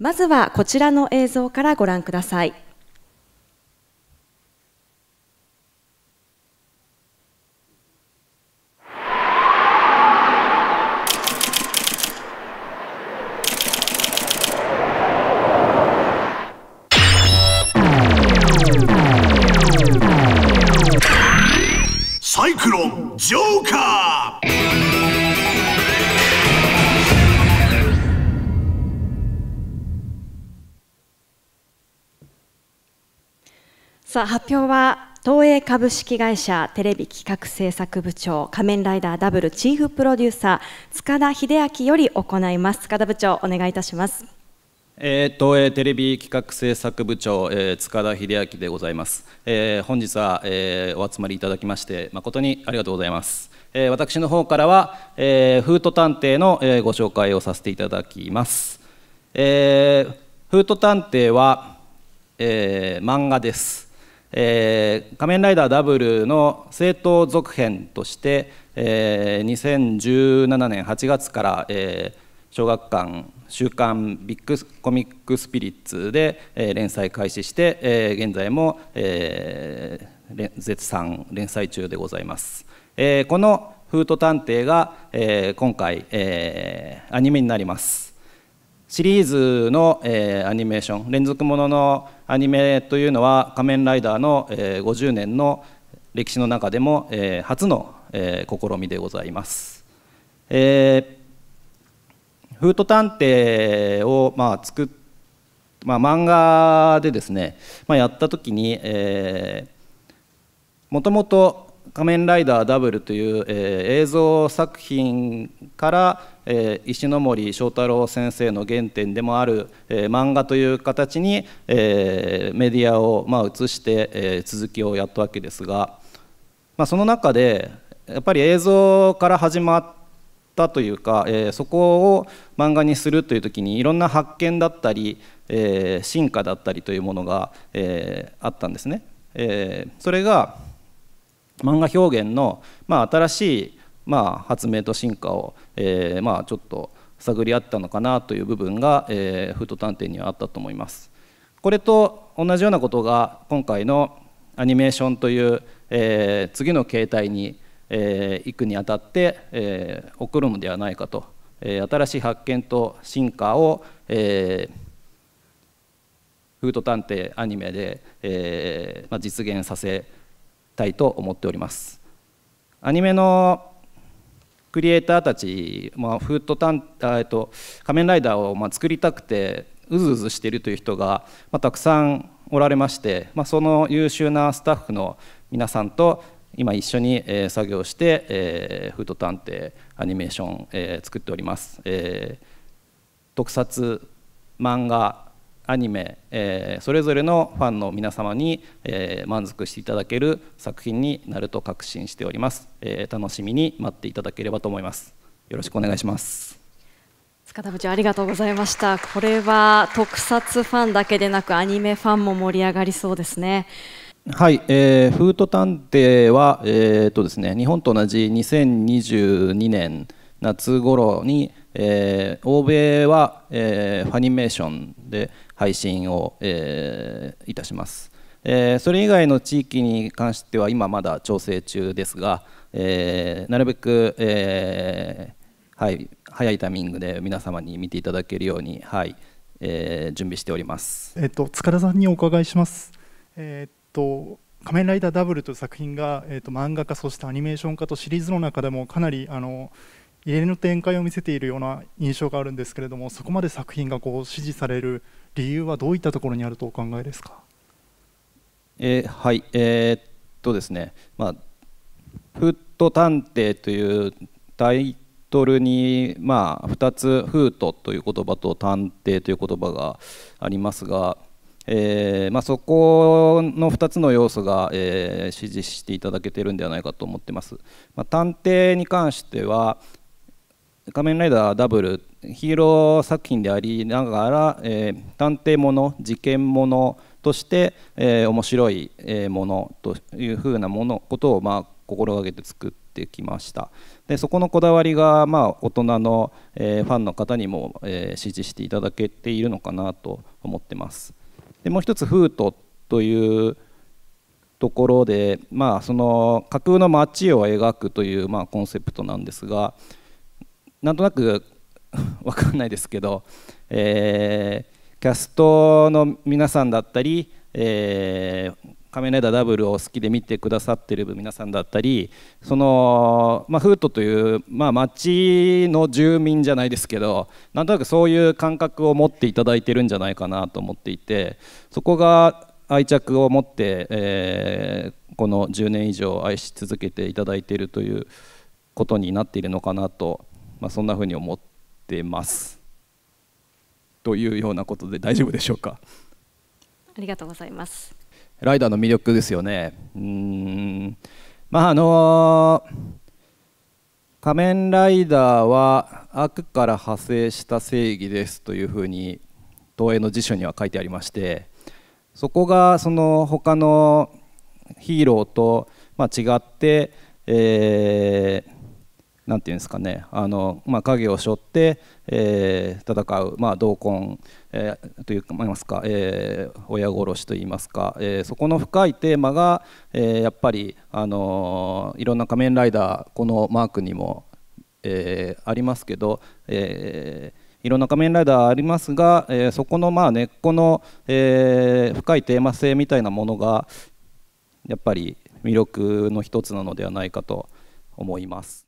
まずはこちらの映像からご覧ください。さあ発表は東映株式会社テレビ企画制作部長仮面ライダーダブルチーフプロデューサー塚田秀明より行います塚田部長お願いいたしますえー、東映テレビ企画制作部長、えー、塚田秀明でございます、えー、本日は、えー、お集まりいただきまして誠にありがとうございます、えー、私の方からは、えー、フート探偵の、えー、ご紹介をさせていただきます、えー、フート探偵は、えー、漫画ですえー、仮面ライダーダブルの正統続編として、えー、2017年8月から、えー、小学館週刊ビッグコミックスピリッツで、えー、連載開始して、えー、現在も、えー、絶賛連載中でございます。えー、このフート探偵が、えー、今回、えー、アニメになります。シリーズの、えー、アニメーション連続もののアニメというのは「仮面ライダーの」の、えー、50年の歴史の中でも、えー、初の、えー、試みでございます。えー、フート探偵を、まあ、作っまあ、漫画でですね、まあ、やった時に、えもともと仮面ライダーダブル」という、えー、映像作品から、えー、石森章太郎先生の原点でもある、えー、漫画という形に、えー、メディアを、まあ、移して、えー、続きをやったわけですが、まあ、その中でやっぱり映像から始まったというか、えー、そこを漫画にするという時にいろんな発見だったり、えー、進化だったりというものが、えー、あったんですね。えー、それが漫画表現の、まあ、新しい、まあ、発明と進化を、えー、まあ、ちょっと探り合ったのかなという部分が、えー、フート探偵にはあったと思います。これと同じようなことが今回のアニメーションという、えー、次の形態に、えー、行くにあたって、えー、起こるのではないかと、えー、新しい発見と進化を、えー、フート探偵アニメで、えーまあ、実現させたいと思っておりますアニメのクリエイターたち、まあ、フードタンあ、えっと、仮面ライダーをまあ作りたくてうずうずしているという人が、まあ、たくさんおられまして、まあ、その優秀なスタッフの皆さんと今一緒に、え作業して、えー、フード探偵アニメーション、えー、作っております、えー、特撮漫画アニメ、えー、それぞれのファンの皆様に、えー、満足していただける作品になると確信しております、えー、楽しみに待っていただければと思いますよろしくお願いします塚田部長ありがとうございましたこれは特撮ファンだけでなくアニメファンも盛り上がりそうですねはい、えー、フート探偵は、えーとですね、日本と同じ2022年夏頃に、えー、欧米は、えー、ファニメーションで配信を、えー、いたします、えそれ以外の地域に関しては今まだ調整中ですが、えなるべく、えはい、早いタイミングで皆様に見ていただけるように、はいえー、準備しております、えっと、塚田さんにお伺いします。えー、っと仮面ライダーダブルという作品が、えっと、漫画家そしてアニメーション家とシリーズの中でもかなりあの異例の展開を見せているような印象があるんですけれどもそこまで作品がこう支持される理由はどういったところにあるとお考えですか、えー、はいえー、っとですね、まあ「フット探偵」というタイトルに、まあ、2つ「フート」という言葉と「探偵」という言葉がありますが、えーまあ、そこの2つの要素が、えー、支持していただけてるんではないかと思ってます。まあ、探偵に関しては、仮面ライダーダブルヒーロー作品でありながら、えー、探偵もの事件ものとして、えー、面白いものというふうなものことを、まあ、心がけて作ってきましたでそこのこだわりが、まあ、大人の、えー、ファンの方にも、えー、支持していただけているのかなと思ってますでもう一つ「フート」というところで、まあ、その架空の街を描くという、まあ、コンセプトなんですがなんとなく わかんないですけど、えー、キャストの皆さんだったり、えー、仮面ライダーダブルを好きで見てくださってる皆さんだったりその、まあ、フートという、まあ、町の住民じゃないですけどなんとなくそういう感覚を持っていただいてるんじゃないかなと思っていてそこが愛着を持って、えー、この10年以上愛し続けていただいているということになっているのかなとまあ、そんなふうに思ってます。というようなことで大丈夫でしょうか。ありがとうございます。ライダーの魅力ですよね。うん。まああのー、仮面ライダーは悪から派生した正義ですというふうに東映の辞書には書いてありましてそこがその他のヒーローとま違って、えー何て言うんですかねあの、まあ、影を背負って、えー、戦う、まあ、同婚、えー、といいますか、えー、親殺しといいますか、えそこの深いテーマが、えやっぱり、あのいろんな「仮面ライダー」このマークにも、えありますけど、えいろんな仮面ライダーありますが、えそこのまあ根っこの、え深いテーマ性みたいなものがやっぱり魅力の一つなのではないかと思います。